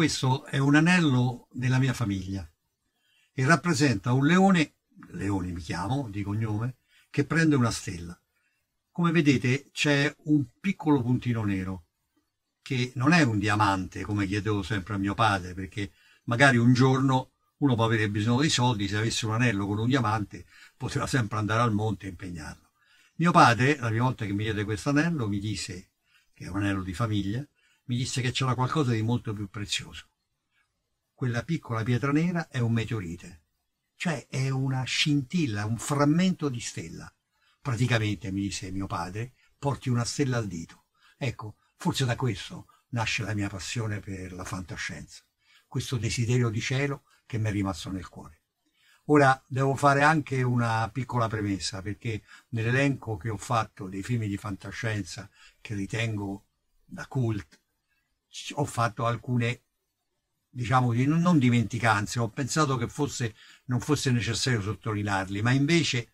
Questo è un anello della mia famiglia e rappresenta un leone, leone mi chiamo di cognome, che prende una stella. Come vedete c'è un piccolo puntino nero che non è un diamante come chiedevo sempre a mio padre perché magari un giorno uno può avere bisogno di soldi, se avesse un anello con un diamante poteva sempre andare al monte e impegnarlo. Mio padre, la prima volta che mi diede questo anello, mi disse, che è un anello di famiglia, mi disse che c'era qualcosa di molto più prezioso. Quella piccola pietra nera è un meteorite, cioè è una scintilla, un frammento di stella. Praticamente, mi disse mio padre, porti una stella al dito. Ecco, forse da questo nasce la mia passione per la fantascienza, questo desiderio di cielo che mi è rimasto nel cuore. Ora devo fare anche una piccola premessa perché nell'elenco che ho fatto dei film di fantascienza che ritengo da cult ho fatto alcune diciamo non dimenticanze, ho pensato che fosse, non fosse necessario sottolinearli, ma invece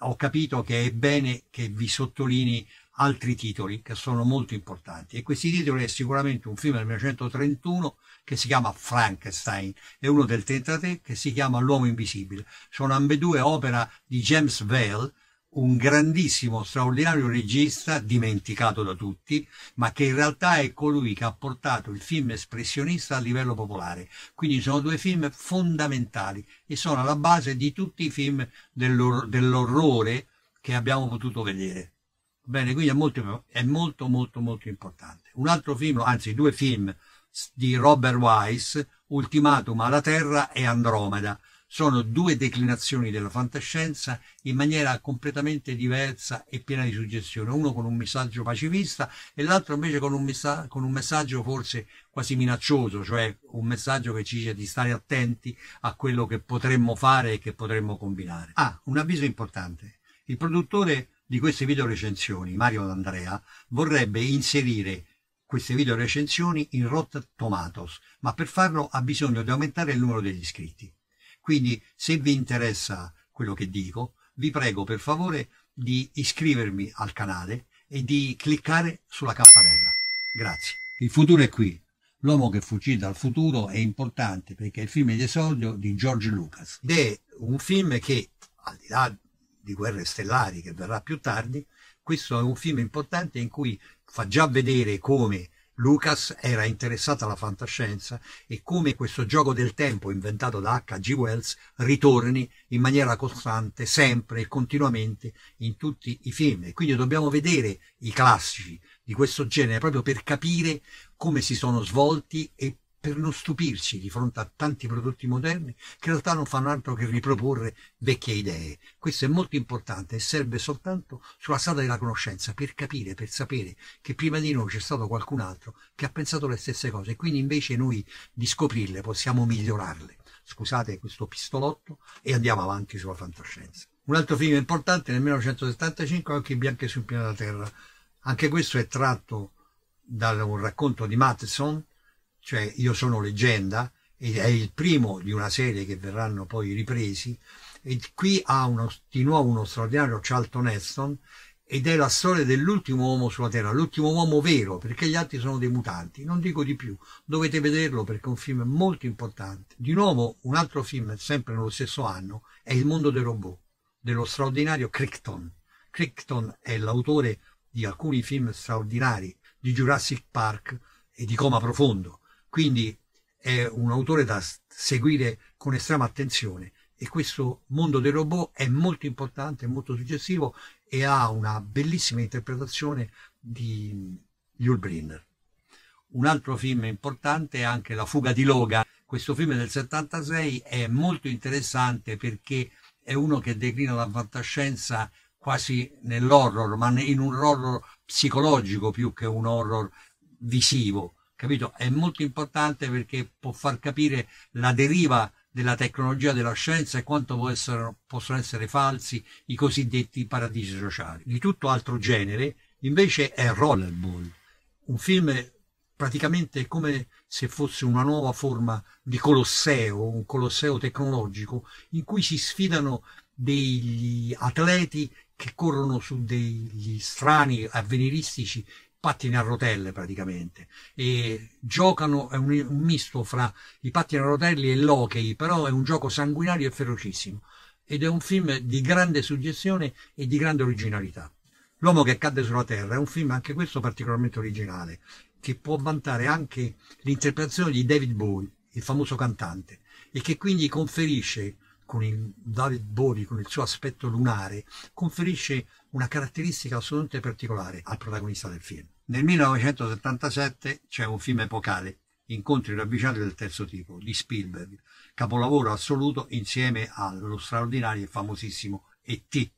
ho capito che è bene che vi sottolinei altri titoli che sono molto importanti e questi titoli è sicuramente un film del 1931 che si chiama Frankenstein e uno del 33 che si chiama L'uomo invisibile. Sono ambedue opera di James Vale un grandissimo, straordinario regista dimenticato da tutti, ma che in realtà è colui che ha portato il film espressionista a livello popolare. Quindi sono due film fondamentali e sono alla base di tutti i film dell'orrore che abbiamo potuto vedere. Bene, quindi è molto, è molto, molto, molto importante. Un altro film, anzi due film di Robert Wise, Ultimatum alla Terra e Andromeda sono due declinazioni della fantascienza in maniera completamente diversa e piena di suggestione, uno con un messaggio pacifista e l'altro invece con un, messa- con un messaggio forse quasi minaccioso, cioè un messaggio che ci dice di stare attenti a quello che potremmo fare e che potremmo combinare. Ah, un avviso importante. Il produttore di queste video recensioni, Mario D'Andrea, vorrebbe inserire queste video recensioni in Rot Tomatoes, ma per farlo ha bisogno di aumentare il numero degli iscritti. Quindi se vi interessa quello che dico, vi prego per favore di iscrivermi al canale e di cliccare sulla campanella. Grazie. Il futuro è qui. L'uomo che fuggì dal futuro è importante perché è il film di esordio di George Lucas. Ed è un film che, al di là di Guerre Stellari, che verrà più tardi, questo è un film importante in cui fa già vedere come Lucas era interessato alla fantascienza e come questo gioco del tempo inventato da H.G. Wells ritorni in maniera costante, sempre e continuamente in tutti i film. E quindi dobbiamo vedere i classici di questo genere proprio per capire come si sono svolti e per non stupirci di fronte a tanti prodotti moderni che in realtà non fanno altro che riproporre vecchie idee. Questo è molto importante e serve soltanto sulla strada della conoscenza per capire, per sapere che prima di noi c'è stato qualcun altro che ha pensato le stesse cose e quindi invece noi di scoprirle possiamo migliorarle. Scusate questo pistolotto e andiamo avanti sulla fantascienza. Un altro film importante nel 1975 è Occhi bianchi sul pianeta Terra. Anche questo è tratto da un racconto di Matheson cioè Io sono leggenda, ed è il primo di una serie che verranno poi ripresi, e qui ha uno, di nuovo uno straordinario Charlton Heston, ed è la storia dell'ultimo uomo sulla Terra, l'ultimo uomo vero, perché gli altri sono dei mutanti. Non dico di più, dovete vederlo perché è un film molto importante. Di nuovo, un altro film, sempre nello stesso anno, è Il mondo dei robot, dello straordinario Crichton. Crichton è l'autore di alcuni film straordinari, di Jurassic Park e di Coma Profondo. Quindi è un autore da seguire con estrema attenzione e questo mondo dei robot è molto importante, molto suggestivo e ha una bellissima interpretazione di Yul Brynner. Un altro film importante è anche La fuga di Logan. Questo film del 76 è molto interessante perché è uno che declina la fantascienza quasi nell'horror, ma in un horror psicologico più che un horror visivo capito? È molto importante perché può far capire la deriva della tecnologia della scienza e quanto essere, possono essere falsi i cosiddetti paradisi sociali. Di tutto altro genere invece è Rollerball, un film praticamente come se fosse una nuova forma di colosseo, un colosseo tecnologico, in cui si sfidano degli atleti che corrono su degli strani avveniristici pattini a rotelle praticamente e giocano, è un, un misto fra i pattini a rotelle e l'hockey, però è un gioco sanguinario e ferocissimo ed è un film di grande suggestione e di grande originalità. L'uomo che cadde sulla terra è un film anche questo particolarmente originale, che può vantare anche l'interpretazione di David Bowie, il famoso cantante, e che quindi conferisce con il David Bowie, con il suo aspetto lunare, conferisce una caratteristica assolutamente particolare al protagonista del film. Nel 1977 c'è un film epocale, Incontri ravvicinati del terzo tipo, di Spielberg, capolavoro assoluto insieme allo straordinario e famosissimo E.T.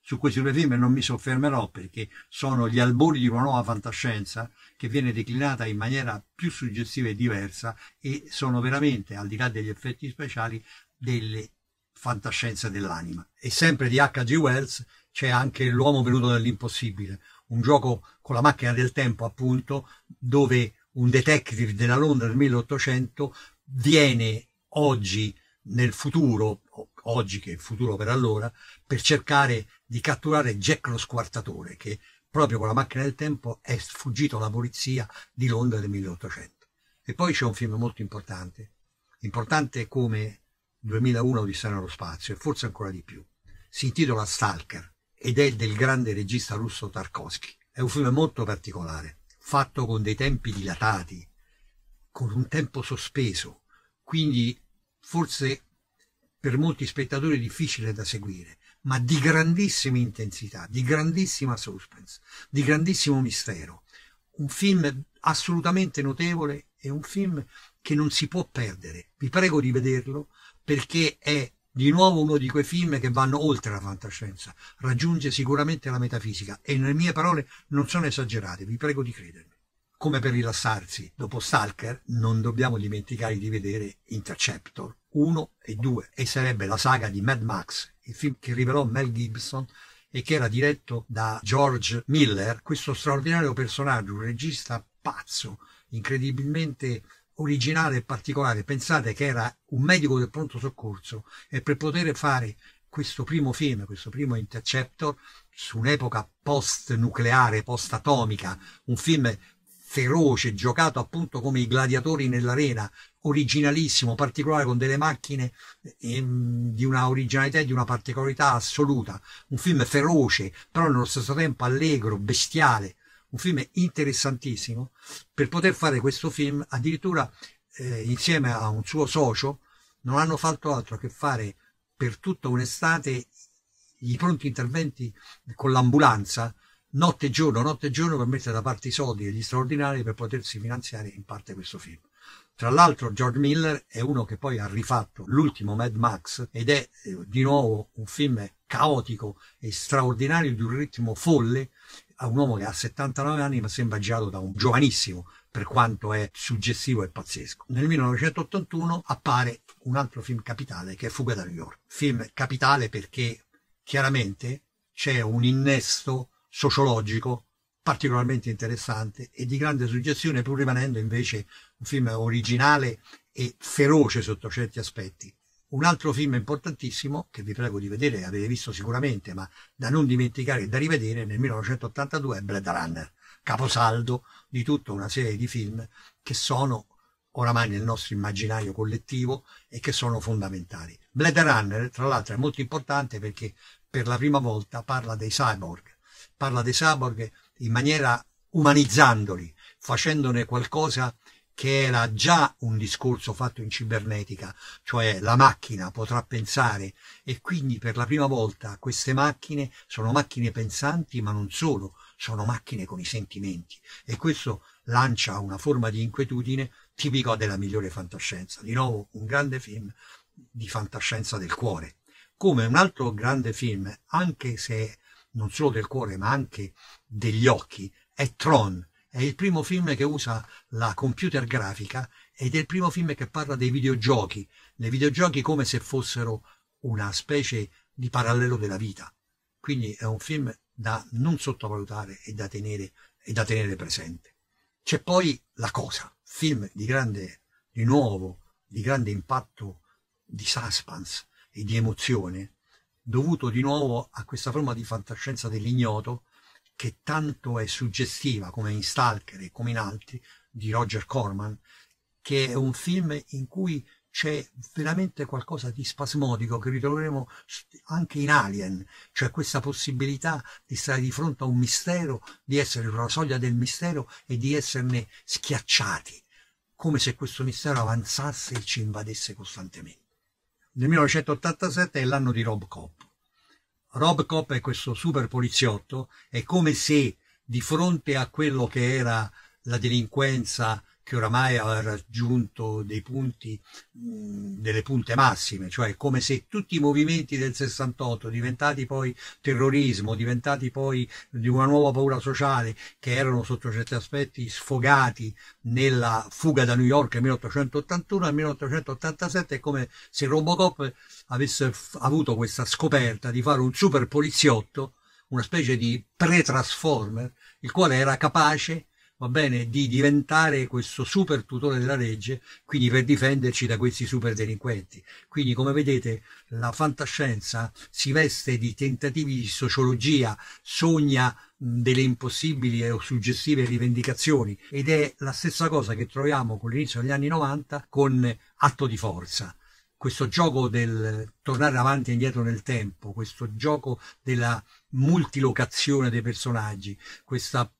Su questi due film non mi soffermerò perché sono gli albori di una nuova fantascienza che viene declinata in maniera più suggestiva e diversa e sono veramente, al di là degli effetti speciali, delle fantascienza dell'anima. E sempre di H.G. Wells c'è anche L'uomo venuto dall'impossibile, un gioco con la macchina del tempo appunto, dove un detective della Londra del 1800 viene oggi nel futuro, oggi che è il futuro per allora, per cercare di catturare Jack lo squartatore che proprio con la macchina del tempo è sfuggito alla polizia di Londra del 1800. E poi c'è un film molto importante, importante come 2001 Odissea nello spazio e forse ancora di più. Si intitola Stalker ed è del grande regista russo Tarkovsky. È un film molto particolare, fatto con dei tempi dilatati, con un tempo sospeso, quindi forse per molti spettatori difficile da seguire, ma di grandissima intensità, di grandissima suspense, di grandissimo mistero. Un film assolutamente notevole e un film che non si può perdere. Vi prego di vederlo, perché è di nuovo uno di quei film che vanno oltre la fantascienza, raggiunge sicuramente la metafisica e nelle mie parole non sono esagerate, vi prego di credermi. Come per rilassarsi dopo Stalker non dobbiamo dimenticare di vedere Interceptor 1 e 2 e sarebbe la saga di Mad Max, il film che rivelò Mel Gibson e che era diretto da George Miller, questo straordinario personaggio, un regista pazzo, incredibilmente originale e particolare. Pensate che era un medico del pronto soccorso e per poter fare questo primo film, questo primo Interceptor, su un'epoca post-nucleare, post-atomica, un film feroce, giocato appunto come i gladiatori nell'arena, originalissimo, particolare, con delle macchine eh, ehm, di una originalità e di una particolarità assoluta, un film feroce, però nello stesso tempo allegro, bestiale, un film interessantissimo. Per poter fare questo film, addirittura eh, insieme a un suo socio, non hanno fatto altro che fare per tutta un'estate i pronti interventi con l'ambulanza, notte e giorno, notte e giorno per mettere da parte i soldi e gli straordinari per potersi finanziare in parte questo film. Tra l'altro George Miller è uno che poi ha rifatto l'ultimo Mad Max ed è eh, di nuovo un film caotico e straordinario di un ritmo folle a un uomo che ha 79 anni ma sembra girato da un giovanissimo per quanto è suggestivo e pazzesco. Nel 1981 appare un altro film capitale che è Fuga da New York. Film capitale perché chiaramente c'è un innesto sociologico particolarmente interessante e di grande suggestione pur rimanendo invece un film originale e feroce sotto certi aspetti. Un altro film importantissimo, che vi prego di vedere, avete visto sicuramente, ma da non dimenticare e da rivedere, nel 1982 è Blade Runner, caposaldo di tutta una serie di film che sono oramai nel nostro immaginario collettivo e che sono fondamentali. Blade Runner, tra l'altro, è molto importante perché per la prima volta parla dei cyborg, parla dei cyborg in maniera umanizzandoli, facendone qualcosa di che era già un discorso fatto in cibernetica, cioè la macchina potrà pensare e quindi per la prima volta queste macchine sono macchine pensanti ma non solo, sono macchine con i sentimenti e questo lancia una forma di inquietudine tipica della migliore fantascienza. Di nuovo un grande film di fantascienza del cuore, come un altro grande film, anche se non solo del cuore ma anche degli occhi, è Tron è il primo film che usa la computer grafica ed è il primo film che parla dei videogiochi, dei videogiochi come se fossero una specie di parallelo della vita. Quindi è un film da non sottovalutare e da tenere, e da tenere presente. C'è poi La Cosa, film di grande, di nuovo, di grande impatto di suspense e di emozione, dovuto di nuovo a questa forma di fantascienza dell'ignoto che tanto è suggestiva come in Stalker e come in altri di Roger Corman, che è un film in cui c'è veramente qualcosa di spasmodico che ritroveremo anche in Alien, cioè questa possibilità di stare di fronte a un mistero, di essere sulla soglia del mistero e di esserne schiacciati, come se questo mistero avanzasse e ci invadesse costantemente. Nel 1987 è l'anno di Rob Cobb. Rob Cop è questo super poliziotto, è come se di fronte a quello che era la delinquenza che oramai ha raggiunto dei punti, delle punte massime, cioè come se tutti i movimenti del 68 diventati poi terrorismo, diventati poi di una nuova paura sociale, che erano sotto certi aspetti sfogati nella fuga da New York nel 1881 al 1887, è come se Robocop avesse avuto questa scoperta di fare un super poliziotto, una specie di pre-transformer, il quale era capace va bene, di diventare questo super tutore della legge, quindi per difenderci da questi super delinquenti. Quindi come vedete la fantascienza si veste di tentativi di sociologia, sogna delle impossibili o suggestive rivendicazioni ed è la stessa cosa che troviamo con l'inizio degli anni 90 con atto di forza questo gioco del tornare avanti e indietro nel tempo, questo gioco della multilocazione dei personaggi, questa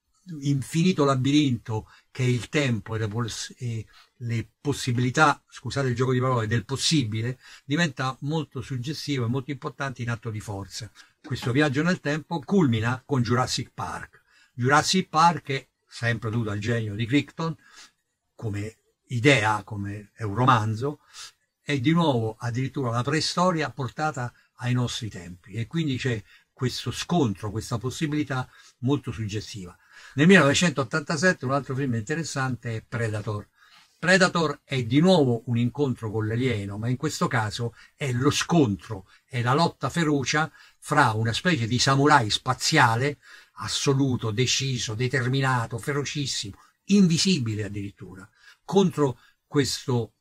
infinito labirinto che è il tempo e le, possibilità, scusate il gioco di parole, del possibile, diventa molto suggestivo e molto importante in atto di forza. Questo viaggio nel tempo culmina con Jurassic Park. Jurassic Park è sempre dovuto al genio di Crichton come idea, come è un romanzo, è di nuovo addirittura la preistoria portata ai nostri tempi e quindi c'è questo scontro, questa possibilità molto suggestiva. Nel 1987 un altro film interessante è Predator. Predator è di nuovo un incontro con l'alieno, ma in questo caso è lo scontro, è la lotta ferocia fra una specie di samurai spaziale, assoluto, deciso, determinato, ferocissimo, invisibile addirittura, contro questo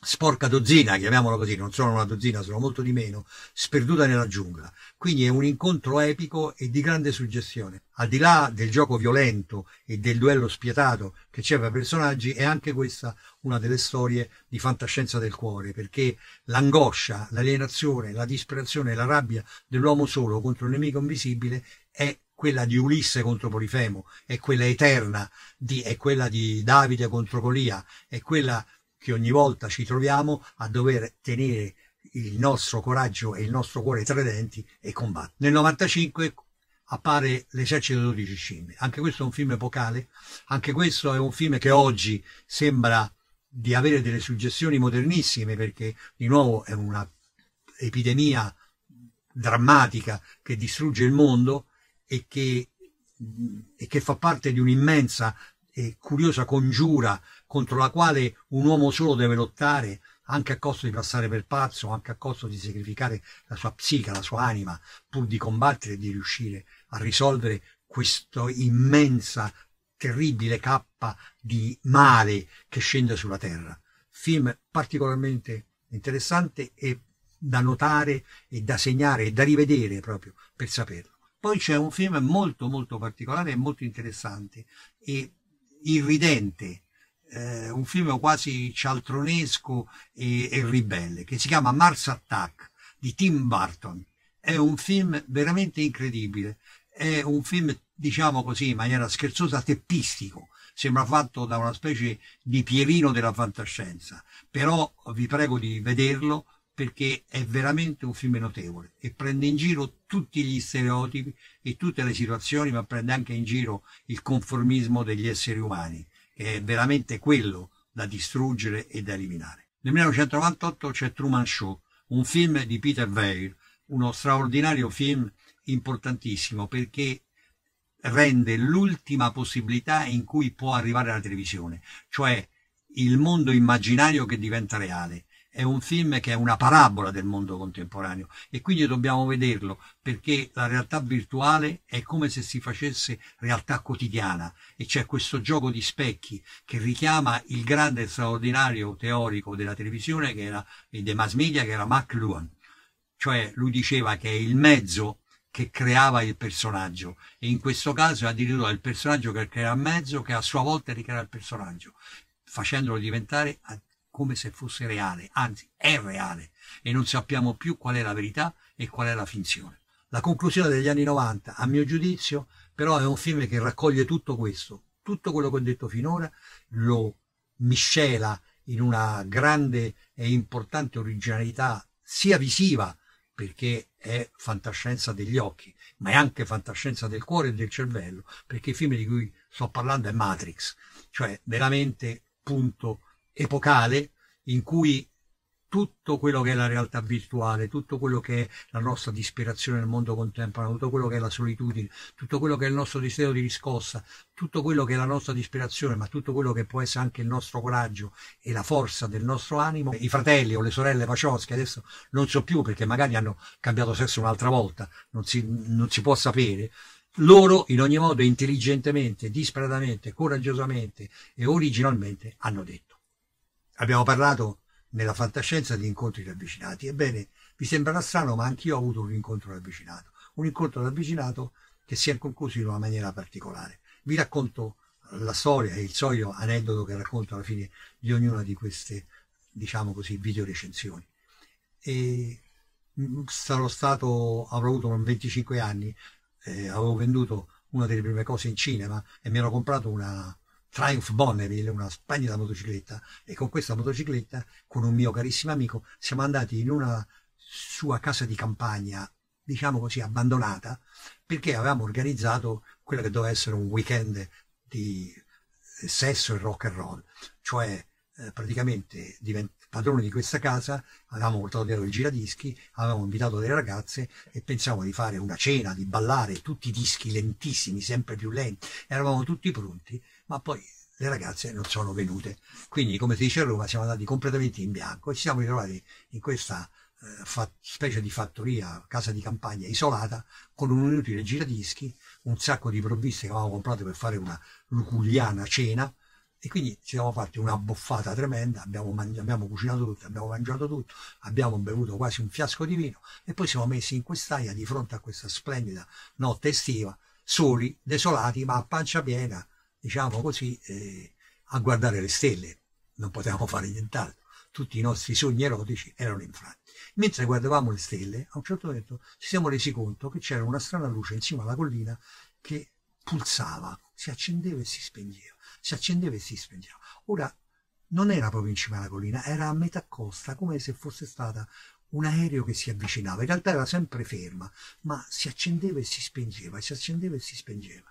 sporca dozzina, chiamiamolo così, non sono una dozzina, sono molto di meno, sperduta nella giungla. Quindi è un incontro epico e di grande suggestione. Al di là del gioco violento e del duello spietato che c'è per personaggi, è anche questa una delle storie di fantascienza del cuore, perché l'angoscia, l'alienazione, la disperazione, la rabbia dell'uomo solo contro il nemico invisibile è quella di Ulisse contro Polifemo, è quella eterna, di, è quella di Davide contro Golia, è quella che ogni volta ci troviamo a dover tenere il nostro coraggio e il nostro cuore tra i denti e combattere. Nel 95 appare L'esercito di 12 scimmie. Anche questo è un film epocale, anche questo è un film che oggi sembra di avere delle suggestioni modernissime perché di nuovo è una epidemia drammatica che distrugge il mondo e che, e che fa parte di un'immensa e curiosa congiura contro la quale un uomo solo deve lottare anche a costo di passare per pazzo, anche a costo di sacrificare la sua psica, la sua anima, pur di combattere e di riuscire a risolvere questa immensa, terribile cappa di male che scende sulla terra. Film particolarmente interessante e da notare e da segnare e da rivedere proprio per saperlo. Poi c'è un film molto molto particolare e molto interessante e irridente eh, un film quasi cialtronesco e, e ribelle che si chiama Mars Attack di Tim Burton. È un film veramente incredibile, è un film diciamo così in maniera scherzosa teppistico, sembra fatto da una specie di Pierino della fantascienza, però vi prego di vederlo perché è veramente un film notevole e prende in giro tutti gli stereotipi e tutte le situazioni, ma prende anche in giro il conformismo degli esseri umani che è veramente quello da distruggere e da eliminare. Nel 1998 c'è Truman Show, un film di Peter Weir, uno straordinario film importantissimo perché rende l'ultima possibilità in cui può arrivare la televisione, cioè il mondo immaginario che diventa reale è un film che è una parabola del mondo contemporaneo e quindi dobbiamo vederlo perché la realtà virtuale è come se si facesse realtà quotidiana e c'è questo gioco di specchi che richiama il grande e straordinario teorico della televisione era, e dei mass media che era McLuhan. Cioè lui diceva che è il mezzo che creava il personaggio e in questo caso è addirittura il personaggio che crea il mezzo che a sua volta ricrea il personaggio facendolo diventare come se fosse reale, anzi è reale e non sappiamo più qual è la verità e qual è la finzione. La conclusione degli anni 90, a mio giudizio, però è un film che raccoglie tutto questo, tutto quello che ho detto finora, lo miscela in una grande e importante originalità sia visiva perché è fantascienza degli occhi, ma è anche fantascienza del cuore e del cervello, perché il film di cui sto parlando è Matrix, cioè veramente punto epocale in cui tutto quello che è la realtà virtuale, tutto quello che è la nostra disperazione nel mondo contemporaneo, tutto quello che è la solitudine, tutto quello che è il nostro desiderio di riscossa, tutto quello che è la nostra disperazione, ma tutto quello che può essere anche il nostro coraggio e la forza del nostro animo. I fratelli o le sorelle Pacioschi adesso non so più perché magari hanno cambiato sesso un'altra volta, non si, non si può sapere. Loro in ogni modo intelligentemente, disperatamente, coraggiosamente e originalmente hanno detto. Abbiamo parlato nella fantascienza di incontri ravvicinati. Ebbene, vi sembrerà strano, ma anch'io ho avuto un incontro ravvicinato. Un incontro ravvicinato che si è concluso in una maniera particolare. Vi racconto la storia e il solito aneddoto che racconto alla fine di ognuna di queste, diciamo così, video recensioni. E mm, sarò stato, avrò avuto 25 anni, eh, avevo venduto una delle prime cose in cinema e mi ero comprato una, Triumph Bonneville, una spagna da motocicletta, e con questa motocicletta, con un mio carissimo amico, siamo andati in una sua casa di campagna, diciamo così, abbandonata, perché avevamo organizzato quello che doveva essere un weekend di sesso e rock and roll, cioè eh, praticamente divent- padrone di questa casa, avevamo portato dietro il giradischi, avevamo invitato delle ragazze e pensavamo di fare una cena, di ballare tutti i dischi lentissimi, sempre più lenti, eravamo tutti pronti, ma poi le ragazze non sono venute. Quindi, come si dice a Roma, siamo andati completamente in bianco e ci siamo ritrovati in questa eh, specie di fattoria, casa di campagna isolata, con un inutile giradischi, un sacco di provviste che avevamo comprato per fare una luculiana cena, e quindi ci siamo fatti una buffata tremenda, abbiamo, mangi- abbiamo cucinato tutto, abbiamo mangiato tutto, abbiamo bevuto quasi un fiasco di vino e poi siamo messi in quest'aia di fronte a questa splendida notte estiva, soli, desolati, ma a pancia piena, diciamo così, eh, a guardare le stelle. Non potevamo fare nient'altro. Tutti i nostri sogni erotici erano infranti. Mentre guardavamo le stelle, a un certo momento ci siamo resi conto che c'era una strana luce in cima alla collina che pulsava si accendeva e si spegneva, si accendeva e si spegneva. Ora, non era proprio in cima alla collina, era a metà costa, come se fosse stata un aereo che si avvicinava. In realtà era sempre ferma, ma si accendeva e si spengeva, si accendeva e si spengeva.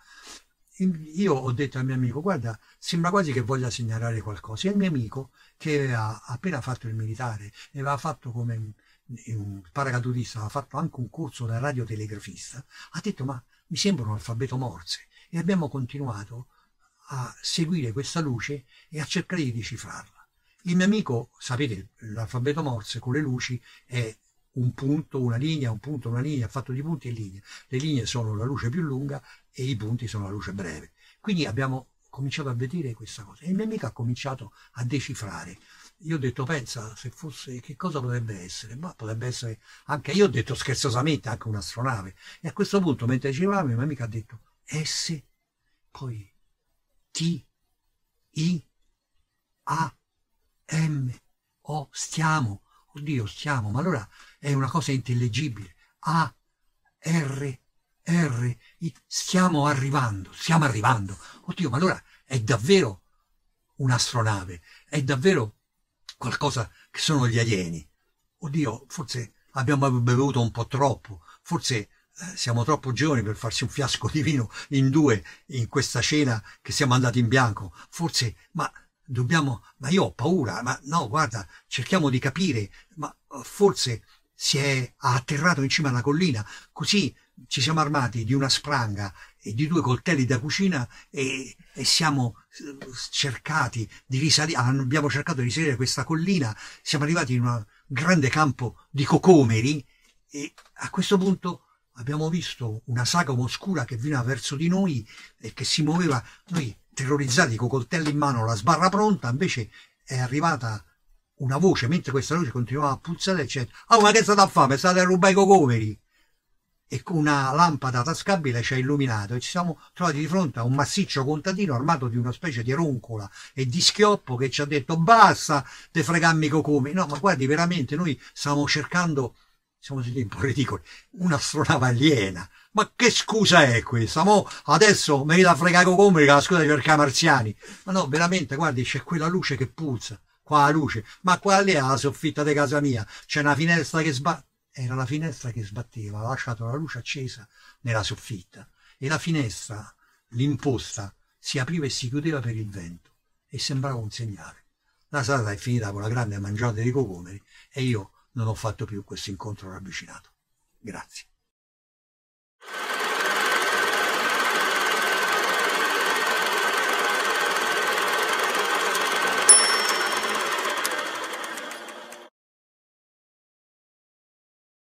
Io ho detto al mio amico, guarda, sembra quasi che voglia segnalare qualcosa. E il mio amico, che aveva appena fatto il militare, e aveva fatto come un paracadutista, aveva fatto anche un corso da radiotelegrafista, ha detto, ma mi sembra un alfabeto morse e abbiamo continuato a seguire questa luce e a cercare di decifrarla. Il mio amico, sapete, l'alfabeto Morse con le luci è un punto, una linea, un punto, una linea, fatto di punti e linee. Le linee sono la luce più lunga e i punti sono la luce breve. Quindi abbiamo cominciato a vedere questa cosa e il mio amico ha cominciato a decifrare. Io ho detto, pensa, se fosse, che cosa potrebbe essere? Ma potrebbe essere anche, io ho detto scherzosamente, anche un'astronave. E a questo punto, mentre girava, mio amico ha detto, S, poi T, I, A, M. O, stiamo, oddio, stiamo, ma allora è una cosa intellegibile. A, R, R, I, stiamo arrivando, stiamo arrivando. Oddio, ma allora è davvero un'astronave, è davvero qualcosa che sono gli alieni. Oddio, forse abbiamo bevuto un po' troppo, forse siamo troppo giovani per farsi un fiasco di vino in due in questa cena che siamo andati in bianco. Forse, ma dobbiamo, ma io ho paura, ma no, guarda, cerchiamo di capire, ma eh, forse si è atterrato in cima alla collina, così ci siamo armati di una spranga e di due coltelli da cucina e, e siamo eh, cercati di risalire, ah, abbiamo cercato di risalire questa collina, siamo arrivati in un grande campo di cocomeri e a questo punto abbiamo visto una sagoma oscura che veniva verso di noi e che si muoveva, noi terrorizzati con coltello in mano, la sbarra pronta, invece è arrivata una voce, mentre questa luce continuava a pulsare, eccetera. Ah, oh, ma che è state a fare? State a rubare i cocoveri! E con una lampada tascabile ci ha illuminato e ci siamo trovati di fronte a un massiccio contadino armato di una specie di roncola e di schioppo che ci ha detto basta di fregarmi i cocomeri. No, ma guardi, veramente noi stavamo cercando siamo tutti un po' ridicoli, un'astronave aliena. Ma che scusa è questa? Mo adesso mi viene a fregare come la scusa di cercare marziani. Ma no, veramente, guardi, c'è quella luce che puzza, qua la luce, ma qua lì è la soffitta di casa mia, c'è una finestra che sbatte. Era la finestra che sbatteva, ha lasciato la luce accesa nella soffitta. E la finestra, l'imposta, si apriva e si chiudeva per il vento e sembrava un segnale. La strada è finita con la grande mangiata di cocomeri e io non ho fatto più questo incontro ravvicinato. Grazie.